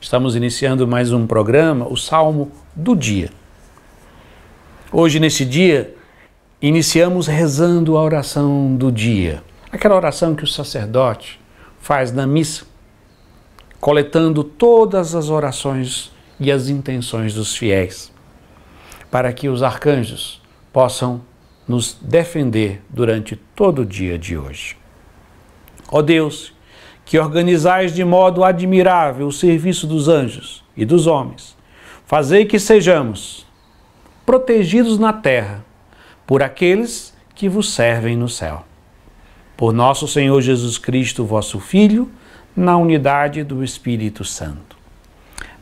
Estamos iniciando mais um programa, o Salmo do Dia. Hoje, nesse dia, iniciamos rezando a oração do dia, aquela oração que o sacerdote faz na missa, coletando todas as orações e as intenções dos fiéis, para que os arcanjos possam nos defender durante todo o dia de hoje. Ó Deus, que organizais de modo admirável o serviço dos anjos e dos homens. Fazei que sejamos protegidos na terra por aqueles que vos servem no céu. Por nosso Senhor Jesus Cristo, vosso Filho, na unidade do Espírito Santo.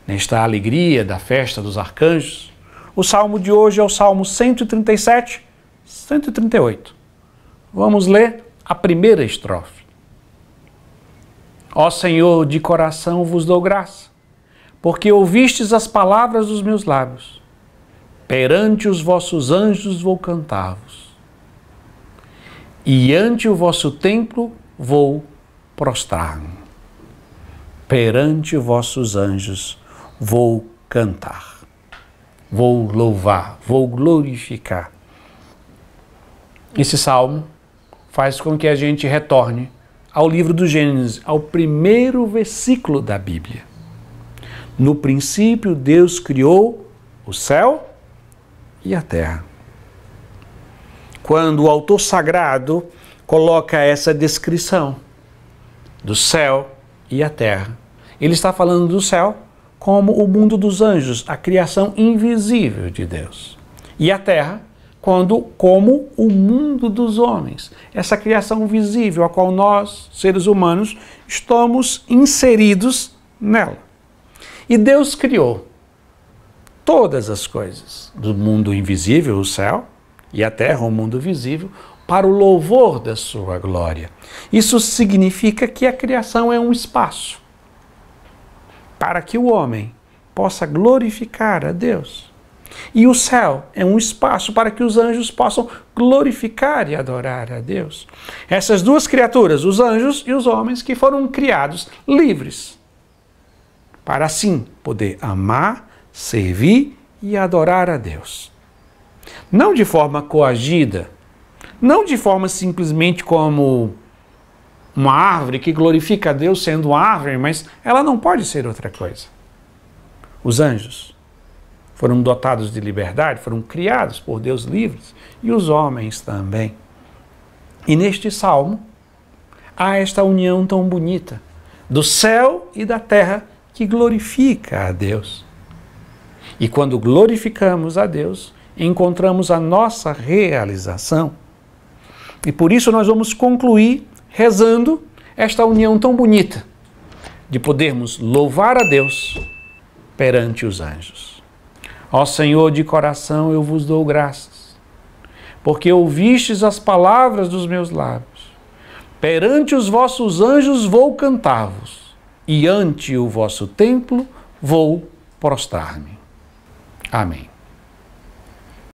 Nesta alegria da festa dos arcanjos, o salmo de hoje é o salmo 137, 138. Vamos ler a primeira estrofe. Ó Senhor, de coração vos dou graça, porque ouvistes as palavras dos meus lábios. Perante os vossos anjos vou cantar-vos, e ante o vosso templo vou prostrar-me. Perante vossos anjos vou cantar, vou louvar, vou glorificar. Esse salmo faz com que a gente retorne ao livro do Gênesis, ao primeiro versículo da Bíblia. No princípio, Deus criou o céu e a terra. Quando o autor sagrado coloca essa descrição do céu e a terra, ele está falando do céu como o mundo dos anjos, a criação invisível de Deus, e a terra quando como o mundo dos homens, essa criação visível a qual nós, seres humanos, estamos inseridos nela. E Deus criou todas as coisas, do mundo invisível, o céu, e a terra, o mundo visível, para o louvor da sua glória. Isso significa que a criação é um espaço para que o homem possa glorificar a Deus. E o céu é um espaço para que os anjos possam glorificar e adorar a Deus. Essas duas criaturas, os anjos e os homens, que foram criados livres, para assim poder amar, servir e adorar a Deus. Não de forma coagida, não de forma simplesmente como uma árvore que glorifica a Deus sendo uma árvore, mas ela não pode ser outra coisa. Os anjos foram dotados de liberdade, foram criados por Deus livres, e os homens também. E neste salmo há esta união tão bonita do céu e da terra que glorifica a Deus. E quando glorificamos a Deus, encontramos a nossa realização. E por isso nós vamos concluir rezando esta união tão bonita de podermos louvar a Deus perante os anjos. Ó Senhor, de coração eu vos dou graças, porque ouvistes as palavras dos meus lábios. Perante os vossos anjos vou cantar-vos, e ante o vosso templo vou prostrar-me. Amém.